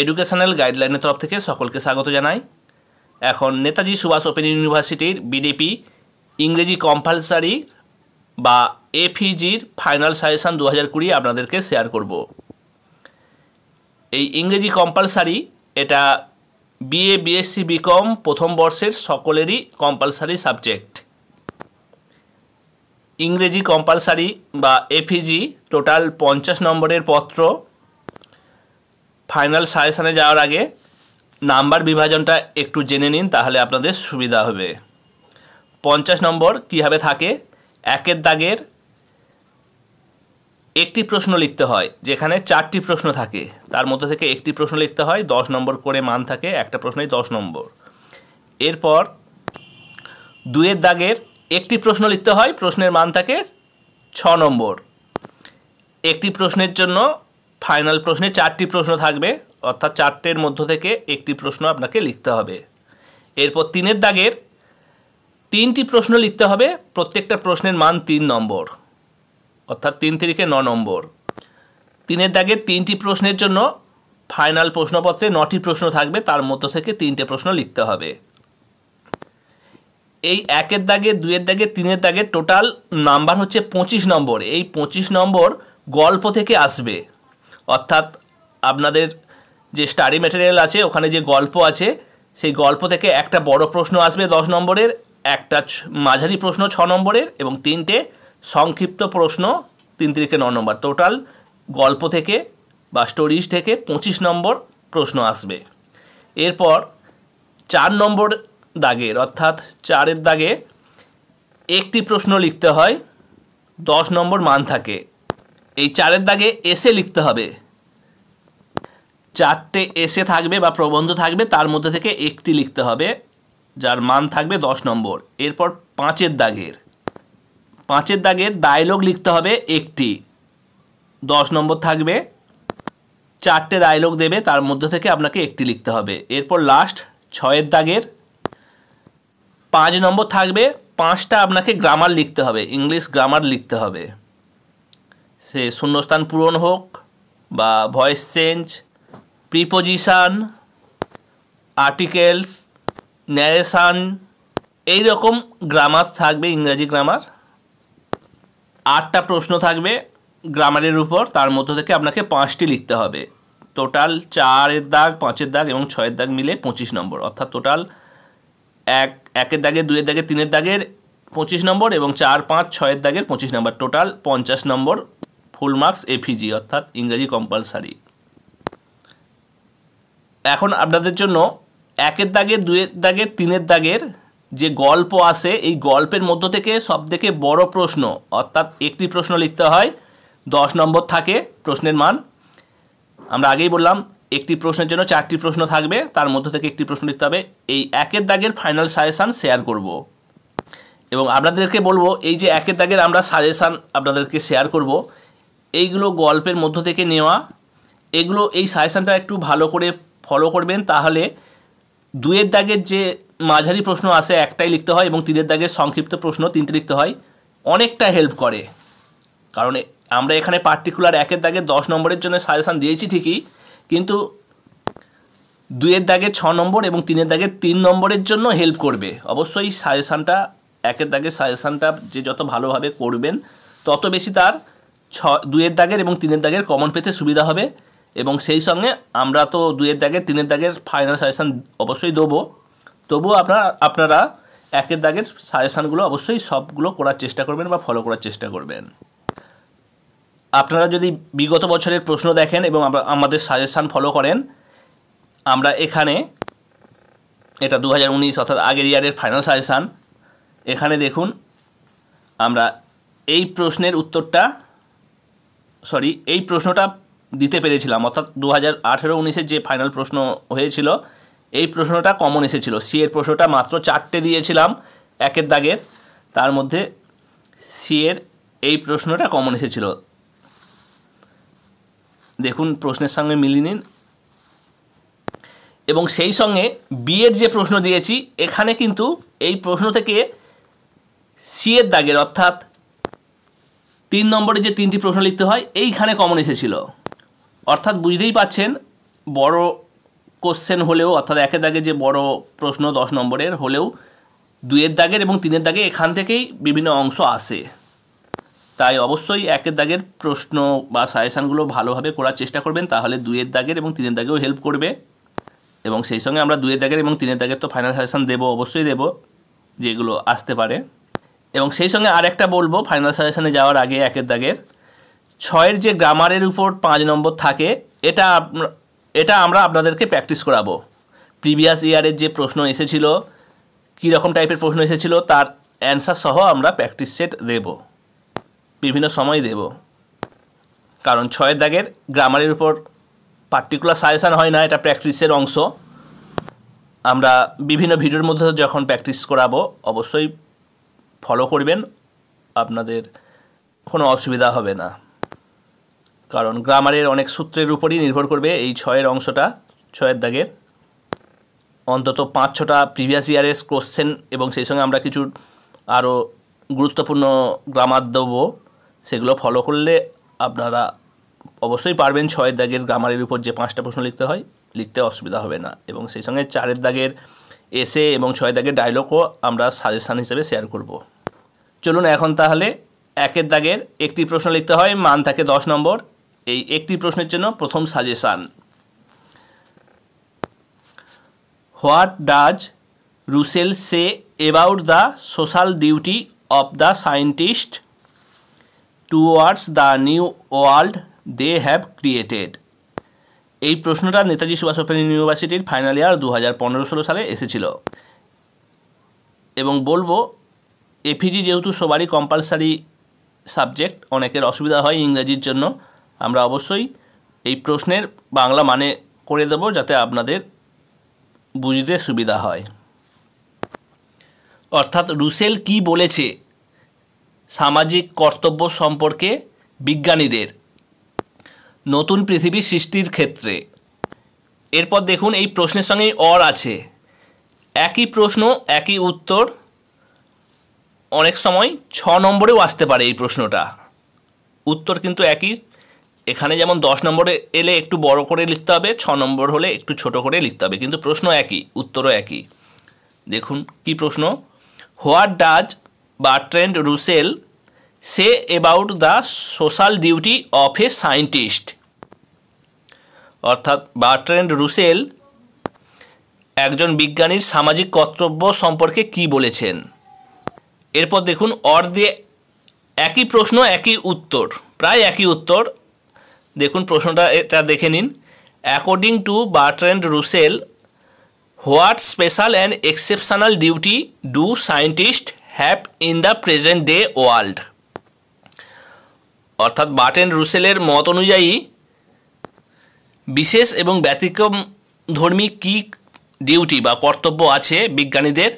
educational গাইডলাইনের তরফ থেকে সকলকে স্বাগত জানাই এখন নেতাজি সুভাষ ওপেন ইউনিভার্সিটির বিডিপি ইংরেজি কম্পালসারি বা এফিজির ফাইনাল সাজেশান দু হাজার কুড়ি আপনাদেরকে শেয়ার করব এই ইংরেজি কম্পালসারি এটা বিএ বিএসসি বিকম প্রথম বর্ষের সকলেরই কম্পালসারি সাবজেক্ট ইংরেজি কম্পালসারি বা এফিজি টোটাল পঞ্চাশ নম্বরের পত্র ফাইনাল সাজেশানে যাওয়ার আগে নাম্বার বিভাজনটা একটু জেনে নিন তাহলে আপনাদের সুবিধা হবে পঞ্চাশ নম্বর কীভাবে থাকে একের দাগের একটি প্রশ্ন লিখতে হয় যেখানে চারটি প্রশ্ন থাকে তার মধ্যে থেকে একটি প্রশ্ন লিখতে হয় দশ নম্বর করে মান থাকে একটা প্রশ্নই দশ নম্বর এরপর দুয়ের দাগের একটি প্রশ্ন লিখতে হয় প্রশ্নের মান থাকে ছ নম্বর একটি প্রশ্নের জন্য ফাইনাল প্রশ্নে চারটি প্রশ্ন থাকবে অর্থাৎ চারটের মধ্য থেকে একটি প্রশ্ন আপনাকে লিখতে হবে এরপর তিনের দাগের তিনটি প্রশ্ন লিখতে হবে প্রত্যেকটা প্রশ্নের মান তিন নম্বর অর্থাৎ তিন তিরিকে ন নম্বর তিনের দাগের তিনটি প্রশ্নের জন্য ফাইনাল প্রশ্নপত্রে নটি প্রশ্ন থাকবে তার মধ্য থেকে তিনটে প্রশ্ন লিখতে হবে এই একের দাগে দুয়ের দাগে তিনের দাগে টোটাল নাম্বার হচ্ছে পঁচিশ নম্বর এই পঁচিশ নম্বর গল্প থেকে আসবে অর্থাৎ আপনাদের যে স্টাডি ম্যাটেরিয়াল আছে ওখানে যে গল্প আছে সেই গল্প থেকে একটা বড় প্রশ্ন আসবে দশ নম্বরের একটা মাঝারি প্রশ্ন ছ নম্বরের এবং তিনটে সংক্ষিপ্ত প্রশ্ন তিন থেকে ন নম্বর টোটাল গল্প থেকে বা স্টোরিজ থেকে পঁচিশ নম্বর প্রশ্ন আসবে এরপর চার নম্বর দাগের অর্থাৎ চারের দাগে একটি প্রশ্ন লিখতে হয় দশ নম্বর মান থাকে এই চারের দাগে এসে লিখতে হবে চারটে এসে থাকবে বা প্রবন্ধ থাকবে তার মধ্যে থেকে একটি লিখতে হবে যার মান থাকবে দশ নম্বর এরপর পাঁচের দাগের পাঁচের দাগের ডায়লগ লিখতে হবে একটি দশ নম্বর থাকবে চারটে ডায়লগ দেবে তার মধ্যে থেকে আপনাকে একটি লিখতে হবে এরপর লাস্ট ছয়ের দাগের পাঁচ নম্বর থাকবে পাঁচটা আপনাকে গ্রামার লিখতে হবে ইংলিশ গ্রামার লিখতে হবে সে শূন্যস্থান পূরণ হোক বা voice change preposition articles narration এই রকম গ্রামার থাকবে ইংরাজি গ্রামার আটটা প্রশ্ন থাকবে গ্রামারের উপর তার মধ্য থেকে আপনাকে পাঁচটি লিখতে হবে টোটাল চারের দাগ পাঁচের দাগ এবং ছয়ের দাগ মিলে পঁচিশ নম্বর অর্থাৎ টোটাল এক একের দাগে দুয়ের দাগে তিনের দাগের পঁচিশ নম্বর এবং চার পাঁচ ছয়ের দাগের পঁচিশ নম্বর টোটাল পঞ্চাশ নম্বর ফুল মার্কস এফিজি অর্থাৎ ইংরাজি কম্পালসারি এখন আপনাদের জন্য একের দাগে দুয়ের দাগের তিনের দাগের যে গল্প আসে এই গল্পের মধ্য থেকে সব থেকে বড় প্রশ্ন অর্থাৎ একটি প্রশ্ন লিখতে হয় দশ নম্বর থাকে প্রশ্নের মান আমরা আগেই বললাম একটি প্রশ্নের জন্য চারটি প্রশ্ন থাকবে তার মধ্য থেকে একটি প্রশ্ন লিখতে হবে এই একের দাগের ফাইনাল সাজেশান শেয়ার করব এবং আপনাদেরকে বলবো এই যে একের দাগের আমরা সাজেশান আপনাদেরকে শেয়ার করব এইগুলো গল্পের মধ্য থেকে নেওয়া এগুলো এই সাজেশানটা একটু ভালো করে ফলো করবেন তাহলে দুয়ের দাগের যে মাঝারি প্রশ্ন আসে একটাই লিখতে হয় এবং তিনের দাগের সংক্ষিপ্ত প্রশ্ন তিনটে লিখতে হয় অনেকটা হেল্প করে কারণ আমরা এখানে পার্টিকুলার একের দাগে দশ নম্বরের জন্য সাজেশান দিয়েছি ঠিকই কিন্তু দুয়ের দাগে ছ নম্বর এবং তিনের দাগে তিন নম্বরের জন্য হেল্প করবে অবশ্যই সাজেশানটা একের দাগে সাজেশানটা যে যত ভালোভাবে করবেন তত বেশি তার ছ দুয়ের দাগের এবং তিনের দাগের কমন পেতে সুবিধা হবে এবং সেই সঙ্গে আমরা তো দুয়ের দাগে তিনের দাগের ফাইনাল সাজেশান অবশ্যই দেবো তবুও আপনারা আপনারা একের দাগের সাজেশানগুলো অবশ্যই সবগুলো করার চেষ্টা করবেন বা ফলো করার চেষ্টা করবেন আপনারা যদি বিগত বছরের প্রশ্ন দেখেন এবং আমাদের সাজেশান ফলো করেন আমরা এখানে এটা দু অর্থাৎ আগের ইয়ারের ফাইনাল সাজেশান এখানে দেখুন আমরা এই প্রশ্নের উত্তরটা সরি এই প্রশ্নটা দিতে পেরেছিলাম অর্থাৎ দু হাজার আঠেরো উনিশের যে ফাইনাল প্রশ্ন হয়েছিল এই প্রশ্নটা কমন এসেছিল সি এর প্রশ্নটা মাত্র চারটে দিয়েছিলাম একের দাগের তার মধ্যে সি এর এই প্রশ্নটা কমন এসেছিল দেখুন প্রশ্নের সঙ্গে মিলিয়ে নিন এবং সেই সঙ্গে বিয়ের যে প্রশ্ন দিয়েছি এখানে কিন্তু এই প্রশ্ন থেকে সি এর দাগের অর্থাৎ তিন নম্বরে যে তিনটি প্রশ্ন লিখতে হয় এইখানে কমন এসেছিল অর্থাৎ বুঝতেই পাচ্ছেন বড় কোশ্চেন হলেও অর্থাৎ একের দাগে যে বড় প্রশ্ন দশ নম্বরের হলেও দুয়ের দাগের এবং তিনের দাগে এখান থেকেই বিভিন্ন অংশ আসে তাই অবশ্যই একের দাগের প্রশ্ন বা সাজেশানগুলো ভালোভাবে করার চেষ্টা করবেন তাহলে দুয়ের দাগের এবং তিনের দাগেও হেল্প করবে এবং সেই সঙ্গে আমরা দুয়ের দাগের এবং তিনের দাগের তো ফাইনাল সাজেশান দেবো অবশ্যই দেবো যেগুলো আসতে পারে এবং সেই সঙ্গে আর একটা বলবো ফাইনাল সাজেশানে যাওয়ার আগে একের দাগের ছয়ের যে গ্রামারের উপর পাঁচ নম্বর থাকে এটা এটা আমরা আপনাদেরকে প্র্যাকটিস করাবো প্রিভিয়াস ইয়ারের যে প্রশ্ন এসেছিল কী রকম টাইপের প্রশ্ন এসেছিল তার অ্যান্সার সহ আমরা প্র্যাকটিস সেট দেব বিভিন্ন সময় দেব কারণ ছয়ের দাগের গ্রামারের উপর পার্টিকুলার সাজেশান হয় না এটা প্র্যাকটিসের অংশ আমরা বিভিন্ন ভিডিওর মধ্যে যখন প্র্যাকটিস করাবো অবশ্যই ফলো করবেন আপনাদের কোনো অসুবিধা হবে না কারণ গ্রামারের অনেক সূত্রের উপরই নির্ভর করবে এই ছয়ের অংশটা ছয়ের দাগের অন্তত পাঁচ ছটা প্রিভিয়াস ইয়ারের কোশ্চেন এবং সেই সঙ্গে আমরা কিছু আরও গুরুত্বপূর্ণ গ্রামার দেবো সেগুলো ফলো করলে আপনারা অবশ্যই পারবেন ছয়ের দাগের গ্রামারের উপর যে পাঁচটা প্রশ্ন লিখতে হয় লিখতে অসুবিধা হবে না এবং সেই সঙ্গে চারের দাগের এসে এবং ছয় দাগের ডায়লগও আমরা সাজেশান হিসেবে শেয়ার করব চলুন এখন তাহলে একের দাগের একটি প্রশ্ন লিখতে হয় মান থাকে দশ নম্বর এই একটি প্রশ্নের জন্য প্রথম suggestion what does Russell say about the social duty of the scientist towards the new world they have created এই প্রশ্নটা নেতাজি সুভাষ ওপেন ইউনিভার্সিটির ফাইনাল ইয়ার দু হাজার পনেরো ষোলো সালে এসেছিল এবং বলবো এপিজি যেহেতু সবারই কম্পালসারি সাবজেক্ট অনেকের অসুবিধা হয় ইংরেজির জন্য আমরা অবশ্যই এই প্রশ্নের বাংলা মানে করে দেব যাতে আপনাদের বুঝতে সুবিধা হয় অর্থাৎ রুসেল কি বলেছে সামাজিক কর্তব্য সম্পর্কে বিজ্ঞানীদের নতুন পৃথিবী সৃষ্টির ক্ষেত্রে এরপর দেখুন এই প্রশ্নের সঙ্গে অর আছে একই প্রশ্ন একই উত্তর অনেক সময় ছ নম্বরেও আসতে পারে এই প্রশ্নটা উত্তর কিন্তু একই এখানে যেমন দশ নম্বরে এলে একটু বড় করে লিখতে হবে ছ নম্বর হলে একটু ছোট করে লিখতে হবে কিন্তু প্রশ্ন একই উত্তরও একই দেখুন কি প্রশ্ন what does Bertrand Russell say about the social duty of a scientist অর্থাৎ বার্ট্রেন্ড রুসেল একজন বিজ্ঞানীর সামাজিক কর্তব্য সম্পর্কে কি বলেছেন এরপর দেখুন অর দিয়ে একই প্রশ্ন একই উত্তর প্রায় একই উত্তর দেখুন প্রশ্নটা এটা দেখে নিন according to Bertrand Russell what special and exceptional duty do scientist have in the present day world অর্থাৎ বার্টেন রুসেলের মত অনুযায়ী বিশেষ এবং ব্যতিক্রম ধর্মী কী ডিউটি বা কর্তব্য আছে বিজ্ঞানীদের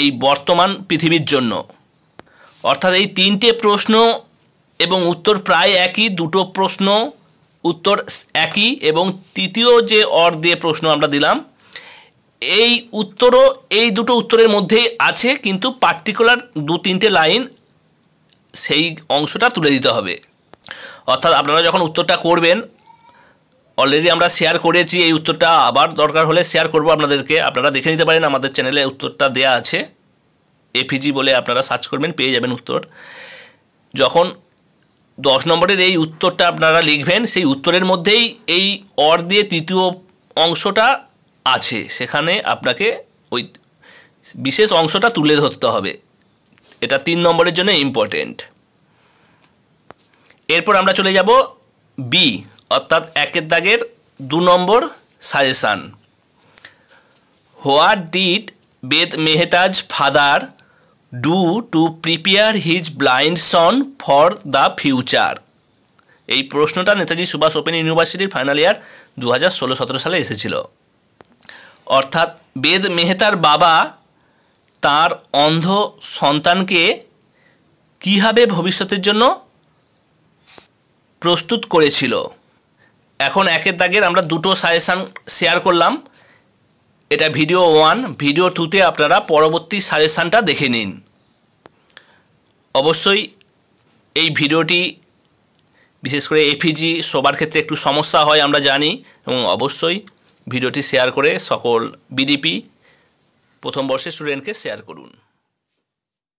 এই বর্তমান পৃথিবীর জন্য অর্থাৎ এই তিনটে প্রশ্ন এবং উত্তর প্রায় একই দুটো প্রশ্ন উত্তর একই এবং তৃতীয় যে অর দিয়ে প্রশ্ন আমরা দিলাম এই উত্তরও এই দুটো উত্তরের মধ্যেই আছে কিন্তু পার্টিকুলার দু তিনটে লাইন সেই অংশটা তুলে দিতে হবে অর্থাৎ আপনারা যখন উত্তরটা করবেন অলরেডি আমরা শেয়ার করেছি এই উত্তরটা আবার দরকার হলে শেয়ার করব আপনাদেরকে আপনারা দেখে নিতে পারেন আমাদের চ্যানেলে উত্তরটা দেয়া আছে এপিজি বলে আপনারা সার্চ করবেন পেয়ে যাবেন উত্তর যখন দশ নম্বরের এই উত্তরটা আপনারা লিখবেন সেই উত্তরের মধ্যেই এই অর দিয়ে তৃতীয় অংশটা আছে সেখানে আপনাকে ওই বিশেষ অংশটা তুলে ধরতে হবে এটা তিন নম্বরের জন্য ইম্পর্টেন্ট এরপর আমরা চলে যাব বি অর্থাৎ একের দাগের দু নম্বর suggestion what did Ved Mehta's father do to prepare his blind son for the future এই প্রশ্নটা নেতাজি সুভাষ ওপেন ইউনিভার্সিটির ফাইনাল ইয়ার দু হাজার ষোলো সতেরো সালে এসেছিল অর্থাৎ বেদ মেহতার বাবা তার অন্ধ সন্তানকে কীভাবে ভবিষ্যতের জন্য প্রস্তুত করেছিল এখন একের দাগের আমরা দুটো সাজেশান শেয়ার করলাম এটা ভিডিও ওয়ান ভিডিও টুতে আপনারা পরবর্তী সাজেশানটা দেখে নিন অবশ্যই এই ভিডিওটি বিশেষ করে এফিজি সবার ক্ষেত্রে একটু সমস্যা হয় আমরা জানি এবং অবশ্যই ভিডিওটি শেয়ার করে সকল বিডিপি প্রথম বর্ষের স্টুডেন্টকে শেয়ার করুন